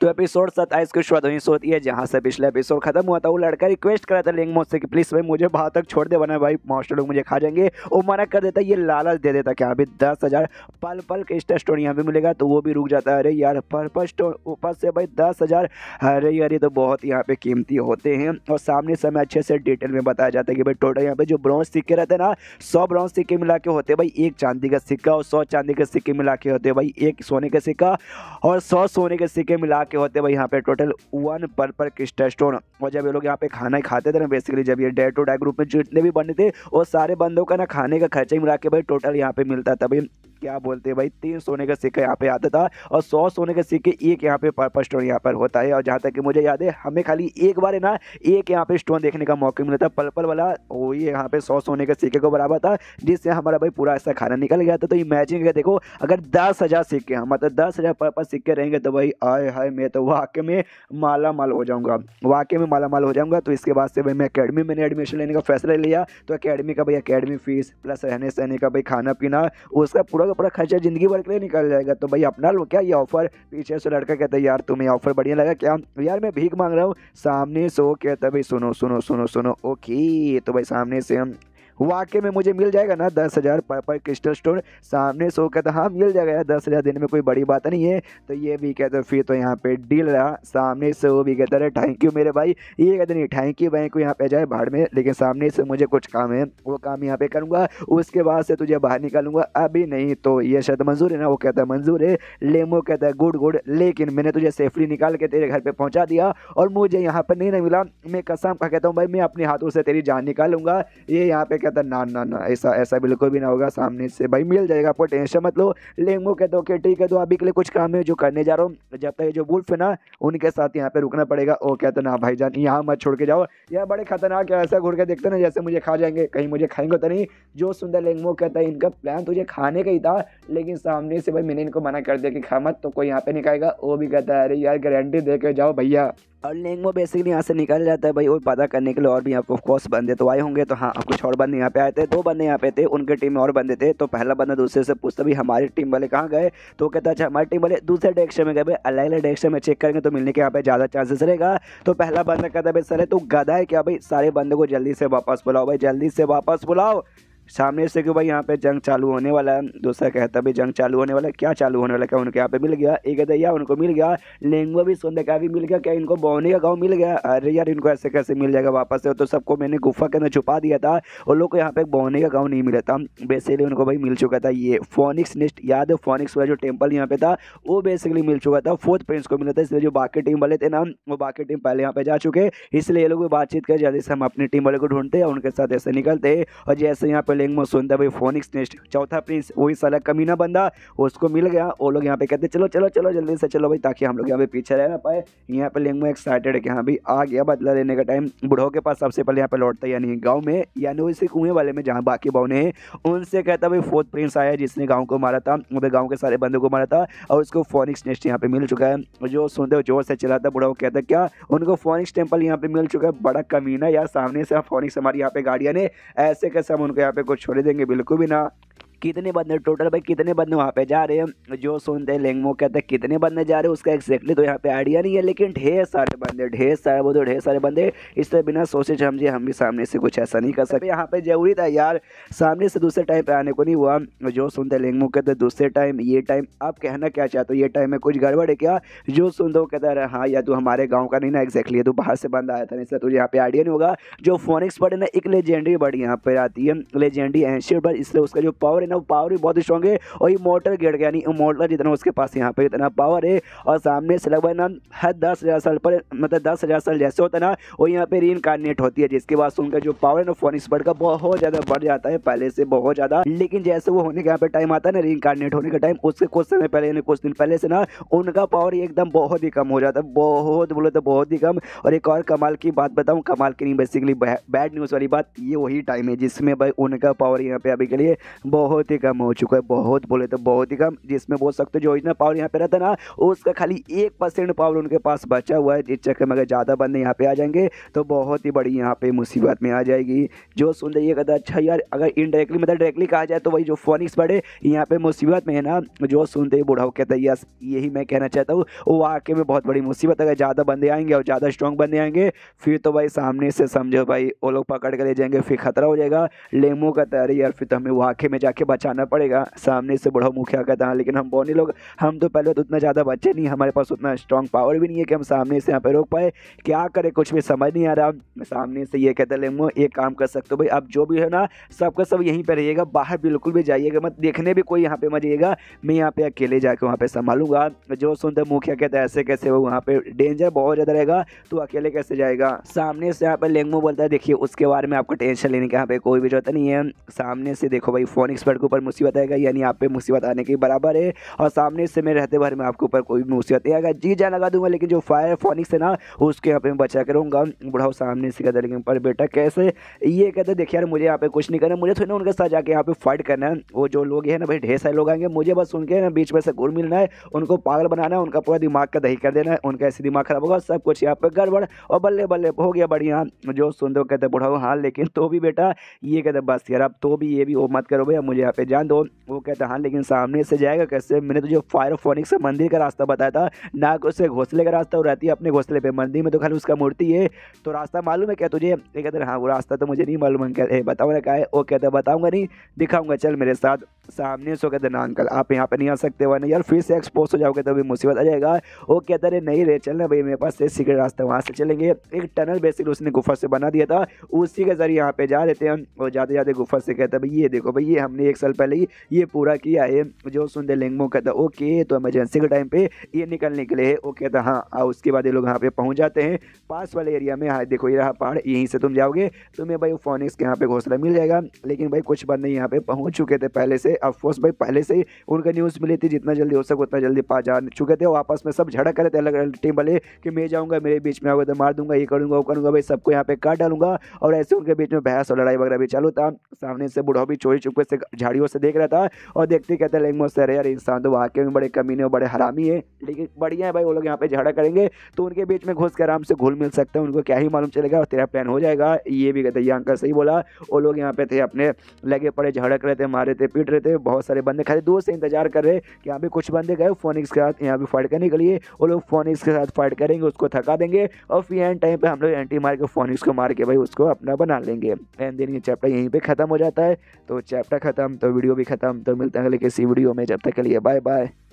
तो एपिसोड सत्ताईस की शुरुआत वहीं होती है जहाँ से पिछले एपिसोड खत्म हुआ था वो लड़का रिक्वेस्ट करा था लेंग मोद से कि प्लीज़ भाई मुझे वहाँ तक छोड़ दे वरना भाई मास्टर लोग मुझे खा जाएंगे वो मना कर देता है ये लालच दे देता क्या अभी दस हज़ार पल पल एक्स्ट्रा स्टोन यहाँ भी मिलेगा तो वो भी रुक जाता है अरे यार पर पर स्टोन ऊपर से भाई दस हज़ार अरे अरे तो बहुत यहाँ पे कीमती होते हैं और सामने समय अच्छे से डिटेल में बताया जाता है कि भाई टोटल यहाँ पे जो ब्रॉन्ज सिक्के रहते हैं ना सौ ब्रॉन्ज सिक्के मिला के होते भाई एक चांदी का सिक्का और सौ चांदी के सिक्के मिला के होते भाई एक सोने का सिक्का और सौ सोने के सिक्के मिला के होते हैं भाई यहाँ पे टोटल वन पर पर स्टोन और जब ये लोग यहाँ पे खाना ही खाते थे ना बेसिकली जब ये डे टू डे ग्रुप में जितने भी बने थे वो सारे बंदों का ना खाने का खर्चा ही मिला के भाई टोटल यहाँ पे मिलता था भाई क्या बोलते हैं भाई तीन सोने का सिक्का यहाँ पे आता था और सौ सोने का सिक्के एक यहाँ पे पर्पल स्टोन यहाँ पर होता है और जहाँ तक कि मुझे याद है हमें खाली एक बार है ना एक यहाँ पे स्टोन देखने का मौका मिला था पर्पल वाला वो ये यहाँ पे सौ सोने के सिक्के को बराबर था जिससे हमारा भाई पूरा ऐसा खाना निकल गया था तो इमेजिन करके देखो अगर दस हज़ार सिक्के हम मतलब दस हज़ार पर्पल सिक्के रहेंगे तो भाई आए हाय मैं तो वाक्य में माला माल हो जाऊँगा वाक्य में माला माल हो जाऊँगा तो इसके बाद से भाई मैं अकेडमी मैंने एडमिशन लेने का फैसला लिया तो अकेडमी का भाई अकेडमी फीस प्लस रहने सहने का भाई खाना पीना उसका पूरा का पूरा खर्चा जिंदगी भर के लिए निकल जाएगा तो भाई अपना लो क्या ये ऑफर पीछे से लड़का कहता है यार तुम्हें ऑफर बढ़िया लगा क्या यार मैं भीख मांग रहा हूँ सामने से वो कहता है भाई सुनो सुनो सुनो सुनो ओके तो भाई सामने से हम वाकई में मुझे मिल जाएगा ना दस हज़ार पर पर क्रिस्टल स्टोन सामने सो कहता तो हाँ मिल जाएगा यार दस हज़ार देने में कोई बड़ी बात नहीं है तो ये भी कहते फिर तो यहाँ पे डील रहा सामने से वो भी कहता रहे थैंक यू मेरे भाई ये कहते नहीं थैंक यू भाई को यहाँ पे जाए बाहर में लेकिन सामने से मुझे कुछ काम है वो काम यहाँ पे करूँगा उसके बाद से तुझे बाहर निकालूंगा अभी नहीं तो ये शायद मंजूर है ना वो कहता है मंजूर है लेमो कहता है गुड गुड लेकिन मैंने तुझे सेफली निकाल के तेरे घर पर पहुँचा दिया और मुझे यहाँ पर नहीं ना मिला मैं कसम का कहता हूँ भाई मैं अपने हाथों से तेरी जान निकालूंगा ये यहाँ पे कहता है ना ना ना ऐसा ऐसा बिल्कुल भी ना होगा सामने से भाई मिल जाएगा आपको टेंशन मत लो लेंगो कह दो केटी कह दो तो अभी के लिए कुछ काम है जो करने जा रहा हूँ जब तक जो बुल्फ है ना उनके साथ यहाँ पे रुकना पड़ेगा ओ कहते ना भाई जान यहाँ मत छोड़ के जाओ यहाँ बड़े खतरनाक है ऐसा घुर के देखते ना जैसे मुझे खा जाएंगे कहीं मुझे खाएंगे तो नहीं जो सुंदर लेंगो कहता है इनका प्लान तुझे खाने का ही था लेकिन सामने से भाई मैंने इनको मना कर दिया कि खा मत तो कोई यहाँ पे नहीं खाएगा वो भी कहता है अरे यार गारंटी दे के जाओ भैया और लेंगो बेसिकली यहाँ से निकल जाता है भाई और पता करने के लिए और भी आपको ऑफकोर्स बंदे तो आए होंगे तो हाँ कुछ और बंदे यहाँ पे आए थे दो बंदे यहाँ पे थे उनके टीम में और बंदे थे तो पहला बंदा दूसरे से पूछता भी हमारी टीम वाले कहाँ गए तो कहता अच्छा हमारी टीम वाले दूसरे डायरेक्शन में गए भाई अलग अलग डायरेक्शन में चेक करेंगे तो मिलने के यहाँ पे ज़्यादा चांसेस रहेगा तो पहला बंदा कहता भाई सर तो गदा है क्या भाई सारे बंदे को जल्दी से वापस बुलाओ भाई जल्दी से वापस बुलाओ सामने से कि भाई यहाँ पे जंग चालू होने वाला है दूसरा कहता भाई जंग चालू होने वाला है क्या चालू होने वाला क्या उनके यहाँ पे मिल गया एक कहता यार उनको मिल गया लेंगो भी सोने का भी मिल गया क्या इनको बोने का गाँव मिल गया अरे यार इनको ऐसे कैसे मिल जाएगा वापस से तो सबको मैंने गुफा के अंदर छुपा दिया था और लोग को यहाँ पे बोने का गाँव नहीं मिला था बेसिकली उनको भाई मिल चुका था ये फोनिक्स नेस्ट याद है फोनिक्स वाला जो टेम्पल यहाँ पे था वो बेसिकली मिल चुका था फोर्थ प्रिंस को मिला था इसलिए जो बाकी टीम वाले थे ना वो बाकी टीम पहले यहाँ पे जा चुके इसलिए ये लोग बातचीत कर जल्दी से हम अपनी टीम वाले को ढूंढते हैं उनके साथ ऐसे निकलते और जैसे यहाँ पे सुनता भाई फोनिक्स नेक्स्ट चौथा प्रिंस वही सला कमीना बंदा उसको मिल गया वो लोग यहाँ पे कहते चलो चलो चलो जल्दी से चलो भाई ताकि हम लोग यहाँ पे पीछे रह ना पाए यहाँ पे लेंगमो एक्साइटेड है कि हाँ भाई आ गया बदला लेने का टाइम बुढ़ो के पास सबसे पहले यहाँ पे लौटता यानी गाँव में यानी उसी कुएं वाले में जहाँ बाकी बहुने हैं उनसे कहता भाई फोर्थ प्रिंस आया जिसने गाँव को मारा था उधर गाँव के सारे बंदों को मारा था और उसको फोनिक्स नेस्ट यहाँ पे मिल चुका है जो सुनते जोर से चला था बुढ़ा वो कहता क्या उनको फोनिक्स टेम्पल यहाँ पे मिल चुका है बड़ा कमीना यार सामने से फोनिक्स हमारी यहाँ पे गाड़िया ने ऐसे कैसे हम उनको यहाँ पे को छोड़ देंगे बिल्कुल भी ना कितने बंदे टोटल भाई कितने बंदे वहाँ पे जा रहे हैं जो सुनते हैं लेंगमो कहते हैं कितने बंदे जा रहे हैं उसका एक्जैक्टली तो यहाँ पे आइडिया नहीं है लेकिन ढेर सारे बंदे ढेर सारे वो तो ढेर सारे बंदे इस तरह बिना सोचे समझे हम भी सामने से कुछ ऐसा नहीं कर सकते यहाँ पे जरूरी था यार सामने से दूसरे टाइम पे आने को नहीं हुआ जो सुनते लेंगमो कहते दूसरे टाइम ये टाइम आप कहना क्या चाहते हो ये टाइम में कुछ गड़बड़ है क्या जो सुन दो कहता रहा हाँ या तो हमारे गाँव का नहीं ना एक्जैक्टली तो बाहर से बंदा आया था नहीं सर तो यहाँ पे आइडिया नहीं होगा जो फोनिक्स बर्ड है ना एक लेजेंडरी बर्ड यहाँ पर आती है लेजेंडरी एंशियर बर्ड इसलिए उसका जो पावर है इतना पावर भी बहुत स्ट्रॉन्ग है और ये मोटर गेट यानी मोटर जितना उसके पास यहाँ पे इतना पावर है और सामने से लगभग ना हर दस हज़ार साल पर मतलब दस हज़ार साल जैसे होता है ना वो यहाँ पे रीनकारनेट होती है जिसके बाद उनका जो पावर है ना फोन स्पीड का बहुत ज़्यादा बढ़ जाता है पहले से बहुत ज़्यादा लेकिन जैसे वो होने के यहाँ पे टाइम आता है ना रीनकारनेट होने का टाइम उसके कुछ समय पहले यानी कुछ दिन पहले से ना उनका पावर एकदम बहुत ही कम हो जाता है बहुत बोले तो बहुत ही कम और एक और कमाल की बात बताऊँ कमाल की नहीं बेसिकली बैड न्यूज़ वाली बात ये वही टाइम है जिसमें भाई उनका पावर यहाँ पर अभी के लिए बहुत बहुत ही कम हो चुका है बहुत बोले तो बहुत ही कम जिसमें बोल सकते जो इतना पावर यहाँ पे रहता ना उसका खाली एक परसेंट पावर उनके पास बचा हुआ है जिस चक्कर में अगर ज़्यादा बंदे यहाँ पे आ जाएंगे तो बहुत ही बड़ी यहाँ पे मुसीबत में आ जाएगी जो सुन रही है कहता अच्छा यार अगर इनडायरेक्टली मतलब डायरेक्टली कहा जाए तो वही जो फोनिक्स बड़े यहाँ पे मुसीबत में है ना जो सुनते ही बुढ़ाओ कहते यस यही मैं कहना चाहता हूँ वो आके में बहुत बड़ी मुसीबत अगर ज़्यादा बंदे आएंगे और ज़्यादा स्ट्रॉन्ग बंदे आएंगे फिर तो भाई सामने से समझो भाई वो लोग पकड़ के ले जाएंगे फिर खतरा हो जाएगा लेमो का तैयारी यार फिर तो हमें आँखें में जाके बचाना पड़ेगा सामने से बड़ा मुखिया का था लेकिन हम बोने लोग हम तो पहले तो उतना ज़्यादा बच्चे नहीं हमारे पास उतना स्ट्रॉन्ग पावर भी नहीं है कि हम सामने से यहाँ पर रोक पाए क्या करें कुछ भी समझ नहीं आ रहा सामने से ये कहते लेमो एक काम कर सकते हो भाई अब जो भी है ना सबका सब यहीं पर रहिएगा बाहर बिल्कुल भी जाइएगा मत देखने भी कोई यहाँ पर मजिएगा मैं यहाँ पर अकेले जाके वहाँ पर संभालूंगा जो सुनते मुखिया कहता है ऐसे कैसे वो वहाँ पर डेंजर बहुत ज़्यादा रहेगा तो अकेले कैसे जाएगा सामने से यहाँ पर लेंगमो बोलता है देखिए उसके बारे में आपको टेंशन लेने की यहाँ पर कोई भी जरूरत नहीं है सामने से देखो भाई फोन एक्सपर्ट भर के ऊपर मुसीबत आएगा यानी आप पे मुसीबत आने के बराबर है और सामने से मैं रहते भर में आपके ऊपर कोई मुसीबत नहीं आएगा जी जान लगा दूंगा लेकिन जो फायर फोनिक्स है ना उसके यहाँ पे मैं बचा करूँगा बुढ़ाओ सामने से कहते लेकिन पर बेटा कैसे ये कहते देखिए यार मुझे यहाँ पे कुछ नहीं करना मुझे थोड़ी ना उनके साथ जाके यहाँ पे फाइट करना है वो जो लोग हैं ना भाई ढेर सारे लोग आएंगे मुझे बस उनके ना बीच में से गुड़ मिलना है उनको पागल बनाना है उनका पूरा दिमाग का दही कर देना है उनका ऐसे दिमाग खराब होगा सब कुछ यहाँ पे गड़बड़ और बल्ले बल्ले हो गया बढ़िया जो सुन दो कहते बुढ़ाओ हाँ लेकिन तो भी बेटा ये कहते बस यार अब तो भी ये भी वो मत करो भैया मुझे यहाँ पे जान दो वो कहता है हाँ लेकिन सामने से जाएगा कैसे मैंने तुझे फायरोफोनिक्स से मंदिर का रास्ता बताया था ना कि उससे घोसले का रास्ता वो रहती है अपने घोसले पे मंदिर में तो खाली उसका मूर्ति है तो रास्ता मालूम है क्या तुझे ये कहते हैं हाँ वो रास्ता तो मुझे नहीं मालूम है कहते बताओ ना क्या है वो कहते बताऊँगा नहीं दिखाऊँगा चल मेरे साथ सामने से कहते ना अंकल आप यहाँ पर नहीं आ सकते वरना यार फिर से एक्सपोज हो जाओगे तो अभी मुसीबत आ जाएगा वो कहते रहे नहीं रे चलना भाई मेरे पास से सीक्रेट रास्ता वहाँ से चलेंगे एक टनल बेसिकली उसने गुफा से बना दिया था उसी के जरिए यहाँ पे जा रहे थे हम और जाते जाते गुफा से कहते भाई ये देखो भाई ये हमने एक साल पहले ही ये पूरा किया है जो सुनते लेंगमो कहता था ओके तो एमरजेंसी के टाइम पे ये निकलने के लिए ओके था तो हाँ और उसके बाद ये लोग यहाँ पे पहुँच जाते हैं पास वाले एरिया में हाँ देखो ये रहा पहाड़ यहीं से तुम जाओगे तुम्हें भाई फोनिक्स के यहाँ पे घोसला मिल जाएगा लेकिन भाई कुछ बंदे यहाँ पे पहुँच चुके थे पहले से अफकोर्स भाई पहले से ही उनका न्यूज़ मिली थी जितना जल्दी हो सके उतना जल्दी पा जा चुके थे और आपस में सब झड़क रहे थे अलग अलग टीम वाले कि मैं जाऊँगा मेरे बीच में आओगे तो मार दूंगा ये करूँगा वो करूँगा भाई सबको यहाँ पे काट डालूंगा और ऐसे उनके बीच में बहस और लड़ाई वगैरह भी चालू था सामने से बुढ़ा भी चोरी चुपके से झाड़ियों से देख रहा था और देखते कहते लेंगो सर यार इंसान तो वाकई में बड़े कमीने और बड़े हरामी है लेकिन बढ़िया है भाई वो लोग यहाँ पे झगड़ा करेंगे तो उनके बीच में घुस के आराम से घुल मिल सकते हैं उनको क्या ही मालूम चलेगा और तेरा प्लान हो जाएगा ये भी कहते ये अंकल सही बोला वो लोग यहाँ पे थे अपने लगे पड़े झड़क रहे थे मारे थे पीट रहे थे बहुत सारे बंदे खड़े दूर से इंतजार कर रहे कि यहाँ पे कुछ बंदे गए फोनिक्स के साथ यहाँ पे फाइट करने के लिए वो लोग फोनिक्स के साथ फाइट करेंगे उसको थका देंगे और फिर एंड टाइम पर हम लोग एंटी मार के फोनिक्स को मार के भाई उसको अपना बना लेंगे एंड दिन ये चैप्टर यहीं पर ख़त्म हो जाता है तो चैप्टर ख़त्म तो वीडियो भी खत्म तो मिलते हैं अगले किसी वीडियो में जब तक के लिए बाय बाय